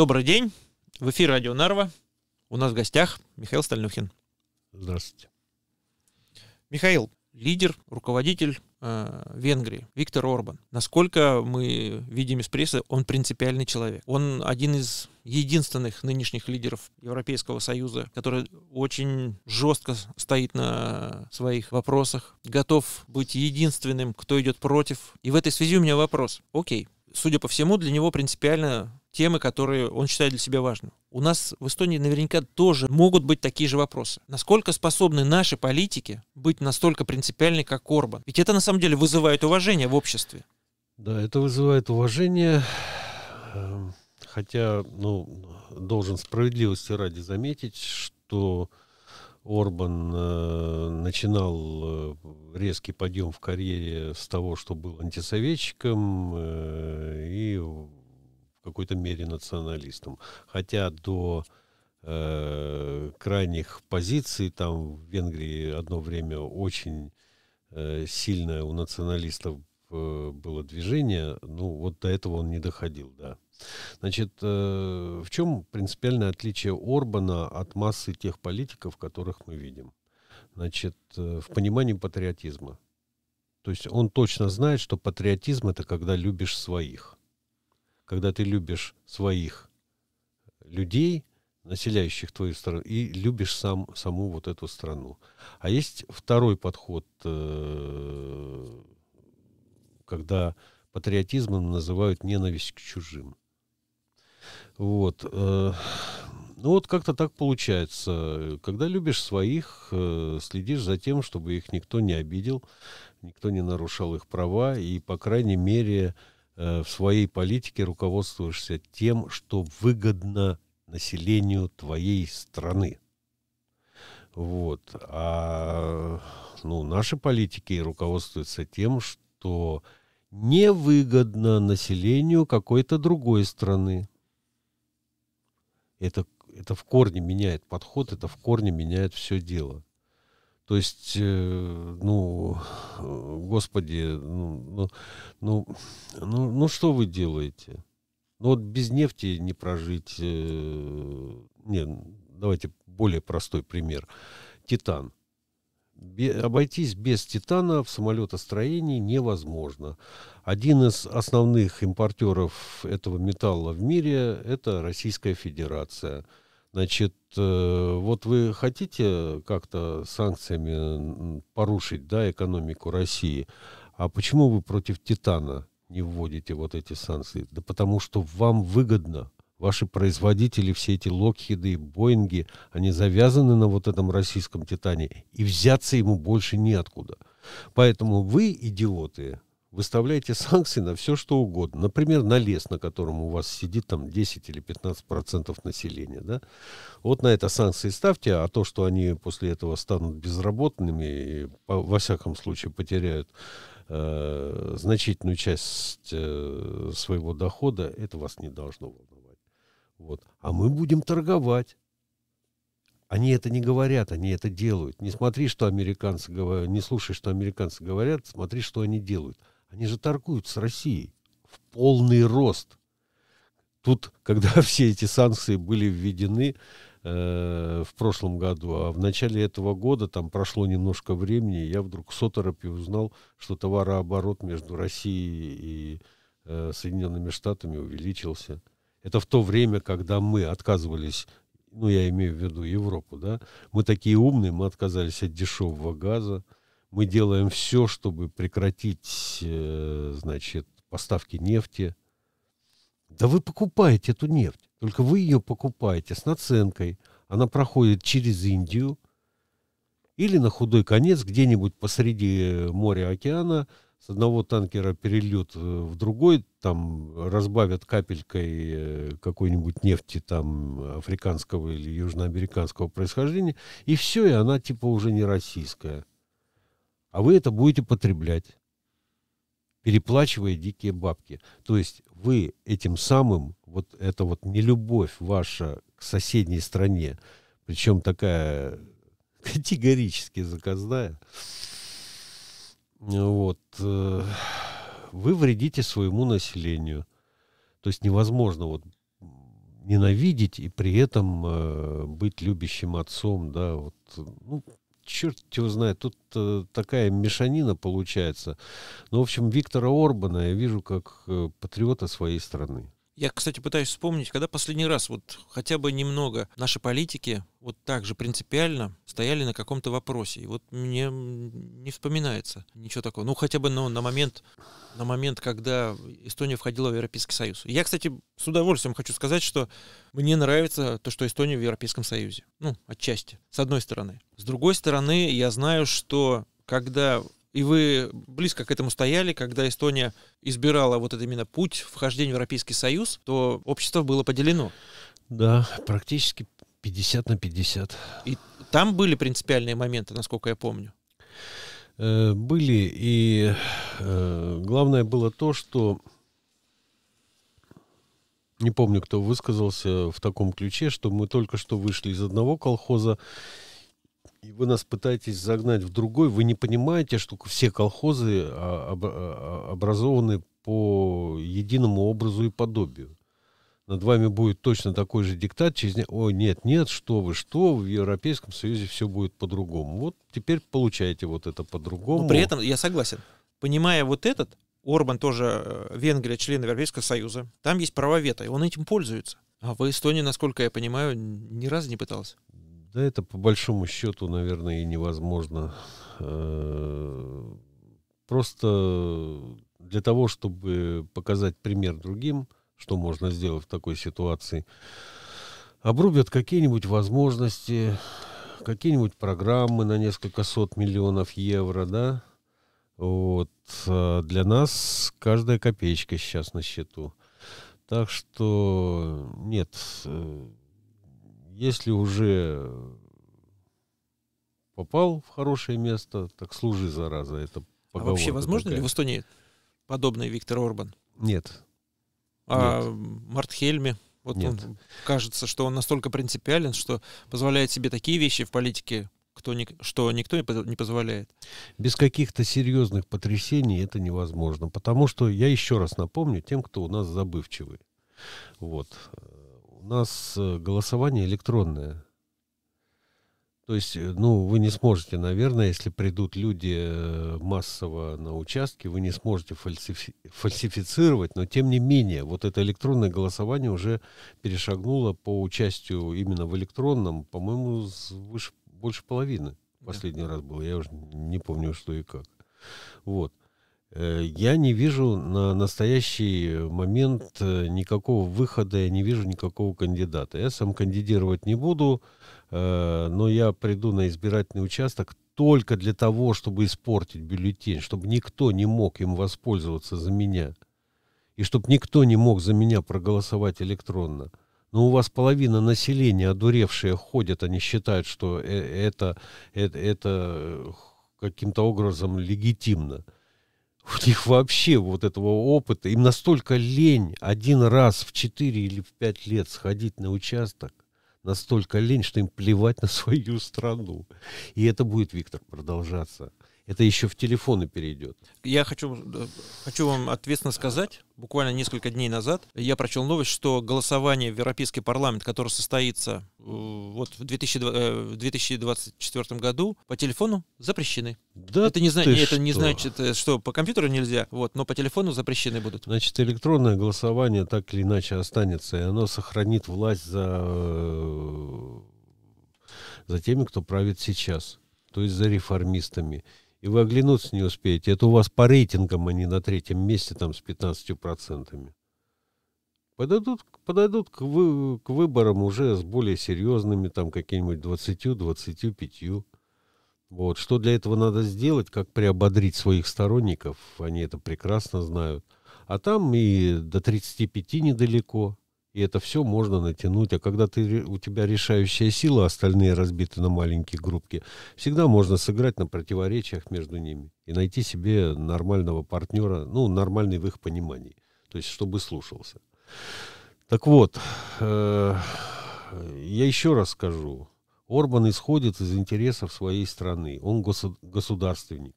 Добрый день. В эфир радио Нарва. У нас в гостях Михаил Стальнюхин. Здравствуйте. Михаил, лидер, руководитель э, Венгрии, Виктор Орбан. Насколько мы видим из прессы, он принципиальный человек. Он один из единственных нынешних лидеров Европейского Союза, который очень жестко стоит на своих вопросах, готов быть единственным, кто идет против. И в этой связи у меня вопрос. Окей, судя по всему, для него принципиально темы, которые он считает для себя важными. У нас в Эстонии наверняка тоже могут быть такие же вопросы. Насколько способны наши политики быть настолько принципиальны, как Орбан? Ведь это на самом деле вызывает уважение в обществе. Да, это вызывает уважение, эм, хотя, ну, должен справедливости ради заметить, что Орбан э, начинал э, резкий подъем в карьере с того, что был антисоветчиком э, и в какой-то мере националистом. Хотя до крайних позиций там в Венгрии одно время очень сильное у националистов было движение, ну вот до этого он не доходил, да. Значит, э, в чем принципиальное отличие Орбана от массы тех политиков, которых мы видим? Значит, э, в понимании патриотизма. То есть он точно знает, что патриотизм это когда любишь своих. Когда ты любишь своих людей, населяющих твою страну, и любишь сам, саму вот эту страну. А есть второй подход, э, когда патриотизмом называют ненависть к чужим. Вот. Э, ну вот как-то так получается. Когда любишь своих, э, следишь за тем, чтобы их никто не обидел, никто не нарушал их права, и, по крайней мере, э, в своей политике руководствуешься тем, что выгодно населению твоей страны. Вот. А ну, наши политики руководствуются тем, что невыгодно населению какой-то другой страны. Это, это в корне меняет подход, это в корне меняет все дело. То есть, ну, господи, ну, ну, ну, ну что вы делаете? Ну вот без нефти не прожить. Не, давайте более простой пример. Титан. Обойтись без титана в самолетостроении невозможно. Один из основных импортеров этого металла в мире – это Российская Федерация. Значит, э, вот вы хотите как-то санкциями порушить да, экономику России, а почему вы против титана не вводите вот эти санкции? Да потому что вам выгодно. Ваши производители, все эти Локхиды и Боинги, они завязаны на вот этом российском «Титане», и взяться ему больше неоткуда. Поэтому вы, идиоты, выставляете санкции на все, что угодно. Например, на лес, на котором у вас сидит там 10 или 15 процентов населения. Да? Вот на это санкции ставьте, а то, что они после этого станут безработными и, по, во всяком случае, потеряют э, значительную часть э, своего дохода, это вас не должно волновать. Вот. А мы будем торговать. Они это не говорят, они это делают. Не смотри, что американцы говорят, не слушай, что американцы говорят, смотри, что они делают. Они же торгуют с Россией в полный рост. Тут, когда все эти санкции были введены э, в прошлом году, а в начале этого года там прошло немножко времени, я вдруг с оторопью узнал, что товарооборот между Россией и э, Соединенными Штатами увеличился это в то время, когда мы отказывались, ну, я имею в виду Европу, да, мы такие умные, мы отказались от дешевого газа, мы делаем все, чтобы прекратить, э, значит, поставки нефти. Да вы покупаете эту нефть, только вы ее покупаете с наценкой. Она проходит через Индию или на худой конец где-нибудь посреди моря океана – с одного танкера перелет э, в другой, там разбавят капелькой э, какой-нибудь нефти там африканского или южноамериканского происхождения, и все, и она типа уже не российская. А вы это будете потреблять, переплачивая дикие бабки. То есть вы этим самым, вот это вот нелюбовь ваша к соседней стране, причем такая категорически заказная, вот. Э, вы вредите своему населению. То есть невозможно вот ненавидеть и при этом э, быть любящим отцом, да, вот, ну, черт его знает, тут э, такая мешанина получается. Ну, в общем, Виктора Орбана я вижу как э, патриота своей страны. Я, кстати, пытаюсь вспомнить, когда последний раз вот хотя бы немного наши политики вот так же принципиально стояли на каком-то вопросе. И вот мне не вспоминается ничего такого. Ну, хотя бы ну, на, момент, на момент, когда Эстония входила в Европейский Союз. Я, кстати, с удовольствием хочу сказать, что мне нравится то, что Эстония в Европейском Союзе. Ну, отчасти. С одной стороны. С другой стороны, я знаю, что когда и вы близко к этому стояли, когда Эстония избирала вот этот именно путь вхождения в Европейский Союз, то общество было поделено. Да, практически 50 на 50. И там были принципиальные моменты, насколько я помню. Э, были, и э, главное было то, что не помню, кто высказался в таком ключе, что мы только что вышли из одного колхоза и вы нас пытаетесь загнать в другой, вы не понимаете, что все колхозы а, а, а, образованы по единому образу и подобию. Над вами будет точно такой же диктат через... О, нет, нет, что вы, что, в Европейском Союзе все будет по-другому. Вот теперь получаете вот это по-другому. Но при этом, я согласен, понимая вот этот, Орбан тоже, э, Венгрия, член Европейского Союза, там есть права вето, и он этим пользуется. А в Эстонии, насколько я понимаю, ни разу не пытался. Да, это по большому счету, наверное, и невозможно. Э, просто для того, чтобы показать пример другим, что можно сделать в такой ситуации, обрубят какие-нибудь возможности, какие-нибудь программы на несколько сот миллионов евро, да? Вот. А для нас каждая копеечка сейчас на счету. Так что нет, э, если уже э, попал в хорошее место, так служи, зараза. Это а вообще возможно такая. ли в Эстонии подобный Виктор Орбан? Нет. А Нет. Март Хельме? Вот Нет. он, кажется, что он настолько принципиален, что позволяет себе такие вещи в политике, кто не, что никто не позволяет. Без каких-то серьезных потрясений это невозможно. Потому что, я еще раз напомню тем, кто у нас забывчивый. Вот нас э, голосование электронное. То есть, э, ну, вы не сможете, наверное, если придут люди э, массово на участки, вы не сможете фальсифи- фальсифицировать, но тем не менее, вот это электронное голосование уже перешагнуло по участию именно в электронном, по-моему, выше, больше половины. Последний да. раз было, я уже не помню, что и как. Вот. Э, я не вижу на настоящий э, момент э, никакого выхода, я не вижу никакого кандидата. Я сам кандидировать не буду, но я приду на избирательный участок только для того, чтобы испортить бюллетень, чтобы никто не мог им воспользоваться за меня. И чтобы никто не мог за меня проголосовать электронно. Но у вас половина населения одуревшие ходят, они считают, что это, это, это каким-то образом легитимно у них вообще вот этого опыта, им настолько лень один раз в 4 или в 5 лет сходить на участок, настолько лень, что им плевать на свою страну. И это будет, Виктор, продолжаться это еще в телефоны перейдет. Я хочу, хочу вам ответственно сказать, буквально несколько дней назад я прочел новость, что голосование в Европейский парламент, которое состоится э, вот в, 2000, э, в 2024 году, по телефону запрещены. Да это не, зна- это что? не значит, э, что по компьютеру нельзя, вот, но по телефону запрещены будут. Значит, электронное голосование так или иначе останется, и оно сохранит власть за, за теми, кто правит сейчас, то есть за реформистами и вы оглянуться не успеете. Это у вас по рейтингам они а на третьем месте там с 15%. Подойдут, подойдут к, вы, к выборам уже с более серьезными, там какими-нибудь 20-25. Вот. Что для этого надо сделать, как приободрить своих сторонников, они это прекрасно знают. А там и до 35 недалеко. И это все можно натянуть. А когда ты, у тебя решающая сила, а остальные разбиты на маленькие группки, всегда можно сыграть на противоречиях между ними и найти себе нормального партнера, ну, нормальный в их понимании. То есть, чтобы слушался. Так вот, э, я еще раз скажу. Орбан исходит из интересов своей страны. Он государственник.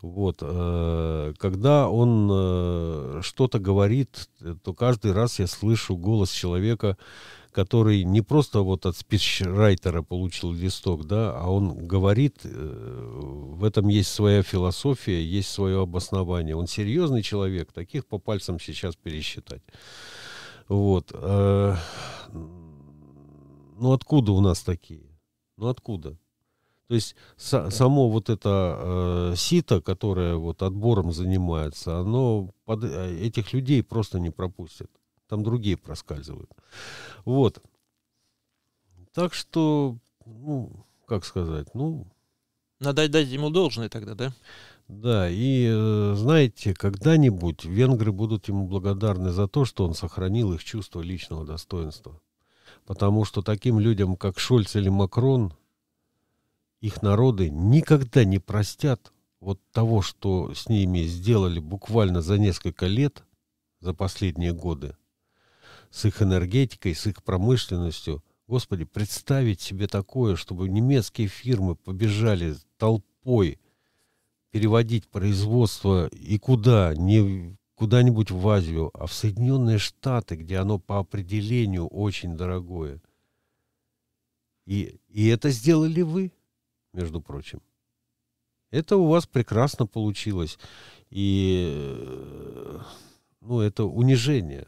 Вот, э, когда он э, что-то говорит, э, то каждый раз я слышу голос человека, который не просто вот от спичрайтера получил листок, да, а он говорит, в этом есть своя философия, есть свое обоснование. Он серьезный человек, таких по пальцам сейчас пересчитать. Вот. Ну откуда у нас такие? Ну откуда? То есть со, само вот это э, сито, которое вот отбором занимается, оно под, э, этих людей просто не пропустит. Там другие проскальзывают. Вот. Так что, ну, как сказать, ну... Надо дать ему должное тогда, да? Да, и э, знаете, когда-нибудь венгры будут ему благодарны за то, что он сохранил их чувство личного достоинства. Потому что таким людям, как Шольц или Макрон, их народы никогда не простят вот того, что с ними сделали буквально за несколько лет, за последние годы, с их энергетикой, с их промышленностью. Господи, представить себе такое, чтобы немецкие фирмы побежали толпой переводить производство и куда? Не куда-нибудь в Азию, а в Соединенные Штаты, где оно по определению очень дорогое. И, и это сделали вы между прочим. Это у вас прекрасно получилось. И э, ну, это унижение.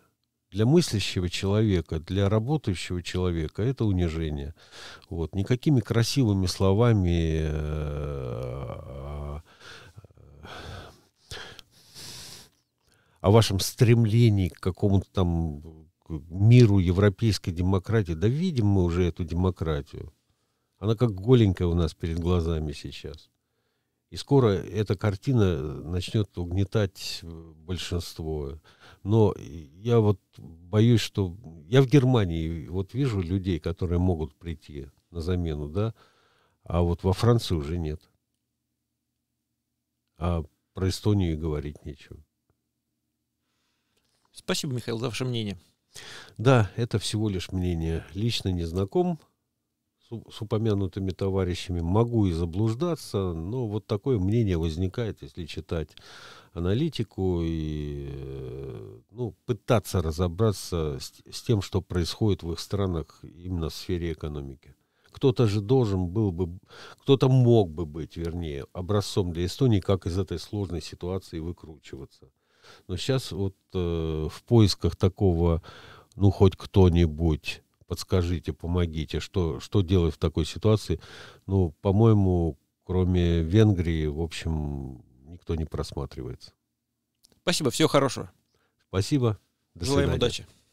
Для мыслящего человека, для работающего человека это унижение. Вот. Никакими красивыми словами э, о вашем стремлении к какому-то там миру европейской демократии. Да видим мы уже эту демократию. Она как голенькая у нас перед глазами сейчас. И скоро эта картина э, начнет угнетать э, большинство. Но я вот боюсь, что... Я в Германии вот вижу людей, которые могут прийти на замену, да, а вот во Франции уже нет. А про Эстонию говорить нечего. Спасибо, Михаил, за ваше мнение. Да, это всего лишь мнение. Лично не знаком, с упомянутыми товарищами могу и заблуждаться, но вот такое мнение возникает, если читать аналитику и э, ну, пытаться разобраться с, с тем, что происходит в их странах именно в сфере экономики. Кто-то же должен был бы, кто-то мог бы быть, вернее, образцом для Эстонии, как из этой сложной ситуации выкручиваться. Но сейчас вот э, в поисках такого, ну хоть кто-нибудь подскажите, помогите, что, что делать в такой ситуации. Ну, по-моему, кроме Венгрии, в общем, никто не просматривается. Спасибо, всего хорошего. Спасибо. До Желаем свидания. удачи.